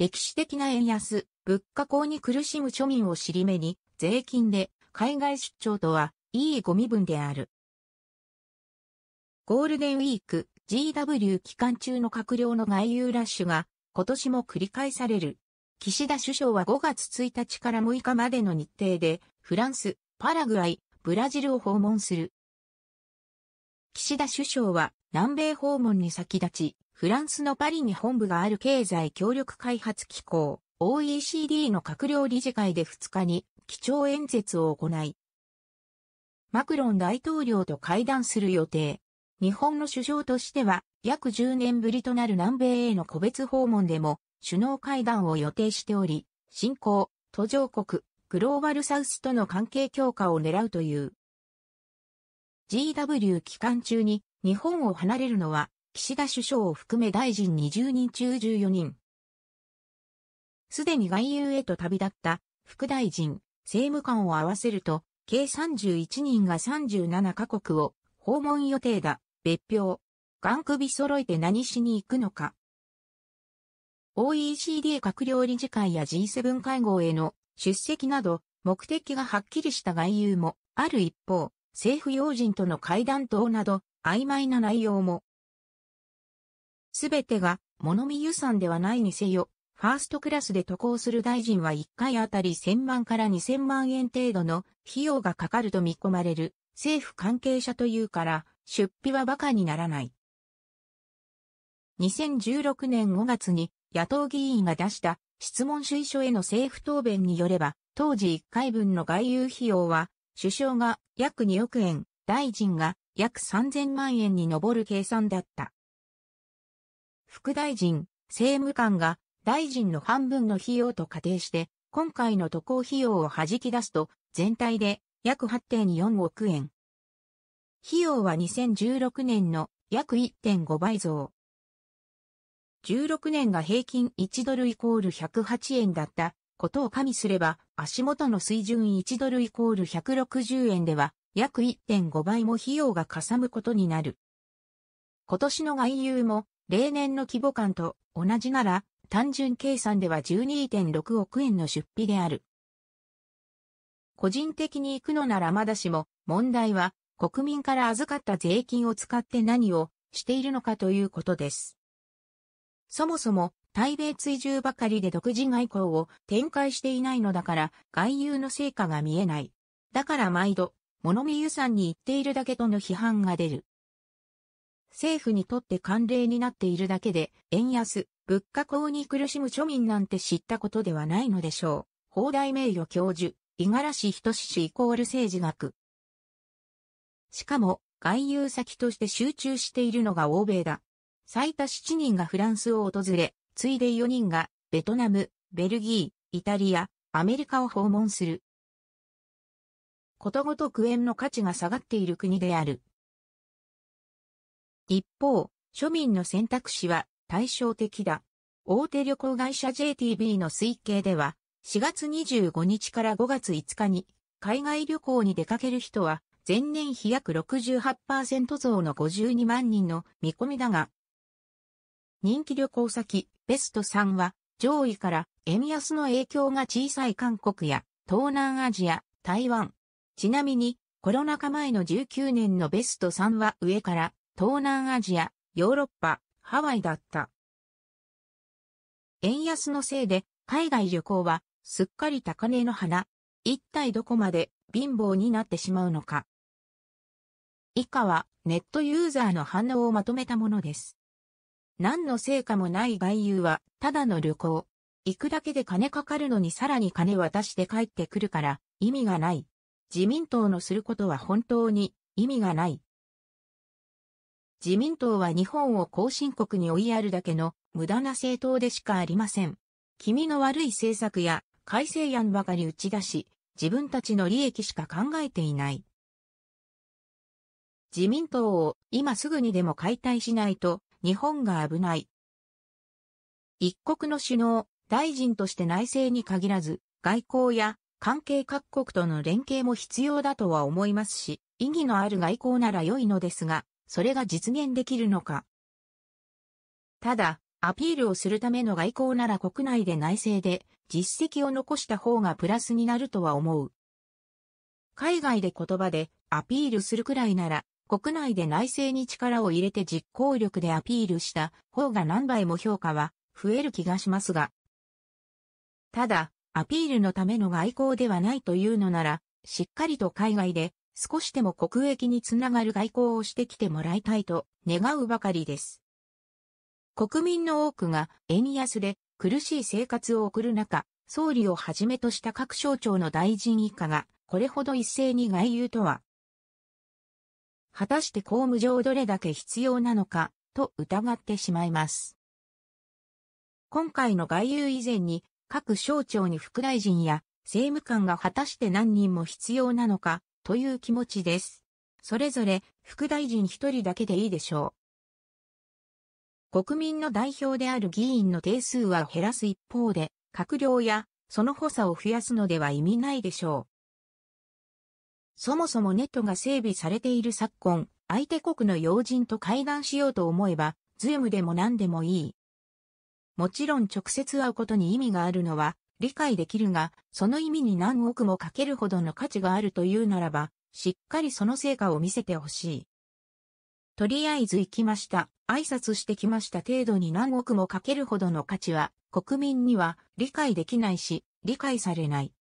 歴史的な円安、物価高に苦しむ庶民を尻目に、税金で海外出張とは、いいご身分である。ゴールデンウィーク、GW 期間中の閣僚の外遊ラッシュが、今年も繰り返される。岸田首相は5月1日から6日までの日程で、フランス、パラグアイ、ブラジルを訪問する。岸田首相は南米訪問に先立ち、フランスのパリに本部がある経済協力開発機構 OECD の閣僚理事会で2日に基調演説を行い、マクロン大統領と会談する予定。日本の首相としては約10年ぶりとなる南米への個別訪問でも首脳会談を予定しており、新興、途上国、グローバルサウスとの関係強化を狙うという。GW 期間中に日本を離れるのは岸田首相を含め大臣20人中14人。すでに外遊へと旅立った副大臣、政務官を合わせると、計31人が37カ国を訪問予定だ。別表。眼首揃えて何しに行くのか。OECD 閣僚理事会や G7 会合への出席など、目的がはっきりした外遊もある一方、政府要人との会談等など、曖昧な内容もすべてが物見遊産ではないにせよ、ファーストクラスで渡航する大臣は1回あたり1000万から2000万円程度の費用がかかると見込まれる政府関係者というから出費は馬鹿にならない。2016年5月に野党議員が出した質問主意書への政府答弁によれば、当時1回分の外遊費用は、首相が約2億円、大臣が約3000万円に上る計算だった。副大臣、政務官が大臣の半分の費用と仮定して、今回の渡航費用を弾き出すと、全体で約8.4億円。費用は2016年の約1.5倍増。16年が平均1ドルイコール108円だったことを加味すれば、足元の水準1ドルイコール160円では、約1.5倍も費用がかさむことになる。今年の外遊も例年の規模感と同じなら、単純計算では12.6億円の出費である。個人的に行くのならまだしも、問題は、国民から預かった税金を使って何をしているのかということです。そもそも、対米追従ばかりで独自外交を展開していないのだから、外遊の成果が見えない。だから毎度、物見遊産に行っているだけとの批判が出る。政府にとって慣例になっているだけで、円安、物価高に苦しむ庶民なんて知ったことではないのでしょう。法大名誉教授、五十嵐仁氏イコール政治学。しかも、外遊先として集中しているのが欧米だ。最多7人がフランスを訪れ、次いで4人がベトナム、ベルギー、イタリア、アメリカを訪問する。ことごとく円の価値が下がっている国である。一方、庶民の選択肢は対照的だ。大手旅行会社 JTB の推計では、4月25日から5月5日に海外旅行に出かける人は前年比約68%増の52万人の見込みだが、人気旅行先ベスト3は上位から円安の影響が小さい韓国や東南アジア、台湾。ちなみにコロナ禍前の19年のベスト3は上から東南アジア、ヨーロッパ、ハワイだった。円安のせいで海外旅行はすっかり高値の花。一体どこまで貧乏になってしまうのか。以下はネットユーザーの反応をまとめたものです。何の成果もない外遊はただの旅行。行くだけで金かかるのにさらに金渡して帰ってくるから意味がない。自民党のすることは本当に意味がない。自民党は日本を後進国に追いやるだけの無駄な政党でしかありません。気味の悪い政策や改正案ばかり打ち出し、自分たちの利益しか考えていない。自民党を今すぐにでも解体しないと日本が危ない。一国の首脳、大臣として内政に限らず、外交や関係各国との連携も必要だとは思いますし、意義のある外交なら良いのですが、それが実現できるのか。ただ、アピールをするための外交なら国内で内政で実績を残した方がプラスになるとは思う。海外で言葉でアピールするくらいなら国内で内政に力を入れて実行力でアピールした方が何倍も評価は増える気がしますが。ただ、アピールのための外交ではないというのなら、しっかりと海外で少しでも国益につながる外交をしてきてもらいたいと願うばかりです。国民の多くが円安で苦しい生活を送る中、総理をはじめとした各省庁の大臣以下が、これほど一斉に外遊とは。果たして公務上どれだけ必要なのか、と疑ってしまいます。今回の外遊以前に、各省庁に副大臣や政務官が果たして何人も必要なのか、という気持ちです。それぞれ、副大臣一人だけでいいでしょう。国民の代表である議員の定数は減らす一方で、閣僚やその補佐を増やすのでは意味ないでしょう。そもそもネットが整備されている昨今、相手国の要人と会談しようと思えば、ズームでも何でもいい。もちろん直接会うことに意味があるのは、理解できるが、その意味に何億もかけるほどの価値があるというならば、しっかりその成果を見せてほしい。とりあえず行きました、挨拶してきました程度に何億もかけるほどの価値は、国民には理解できないし、理解されない。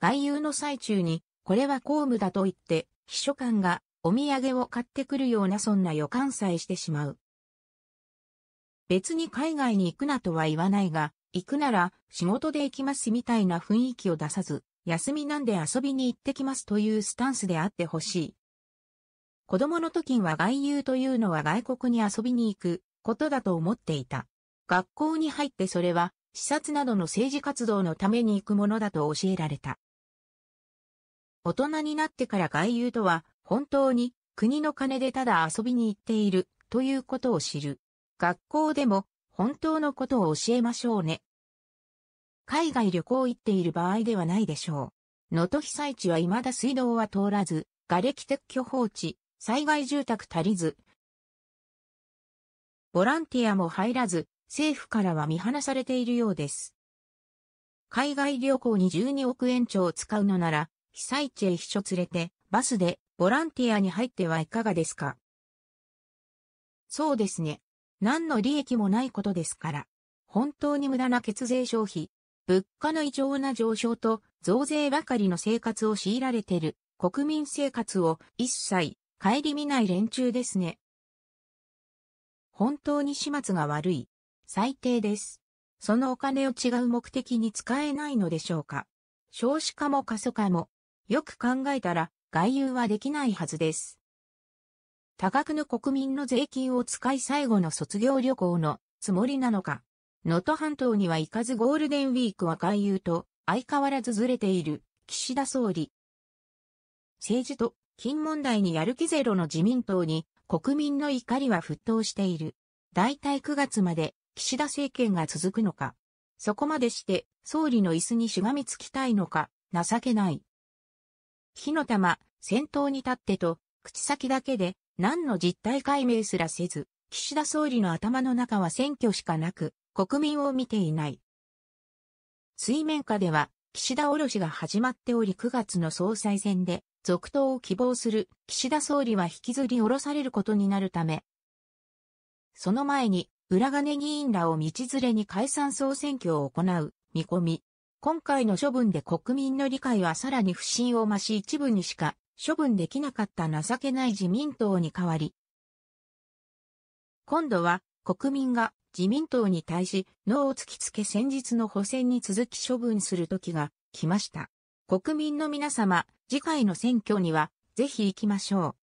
外遊の最中に、これは公務だと言って、秘書官がお土産を買ってくるようなそんな予感さえしてしまう。別に海外に行くなとは言わないが、行くなら仕事で行きますみたいな雰囲気を出さず、休みなんで遊びに行ってきますというスタンスであってほしい。子供の時は外遊というのは外国に遊びに行くことだと思っていた。学校に入ってそれは視察などの政治活動のために行くものだと教えられた。大人になってから外遊とは本当に国の金でただ遊びに行っているということを知る。学校でも本当のことを教えましょうね。海外旅行行っている場合ではないでしょう。能登被災地は未だ水道は通らず、瓦礫撤去放置、災害住宅足りず、ボランティアも入らず、政府からは見放されているようです。海外旅行に12億円超使うのなら、被災地へ秘書連れて、バスでボランティアに入ってはいかがですかそうですね。何の利益もないことですから。本当に無駄な血税消費、物価の異常な上昇と増税ばかりの生活を強いられてる国民生活を一切顧みない連中ですね。本当に始末が悪い。最低です。そのお金を違う目的に使えないのでしょうか。少子化も過疎化も、よく考えたら外遊はできないはずです。多額の国民の税金を使い最後の卒業旅行のつもりなのか。能登半島には行かずゴールデンウィークは外遊と相変わらずずれている岸田総理。政治と金問題にやる気ゼロの自民党に国民の怒りは沸騰している。大体9月まで岸田政権が続くのか。そこまでして総理の椅子にしがみつきたいのか、情けない。火の玉、先頭に立ってと、口先だけで何の実態解明すらせず、岸田総理の頭の中は選挙しかなく、国民を見ていない。水面下では、岸田おろしが始まっており9月の総裁選で、続投を希望する岸田総理は引きずり下ろされることになるため、その前に、裏金議員らを道連れに解散総選挙を行う見込み。今回の処分で国民の理解はさらに不信を増し一部にしか処分できなかった情けない自民党に代わり、今度は国民が自民党に対し、脳を突きつけ先日の補選に続き処分する時が来ました。国民の皆様、次回の選挙には、ぜひ行きましょう。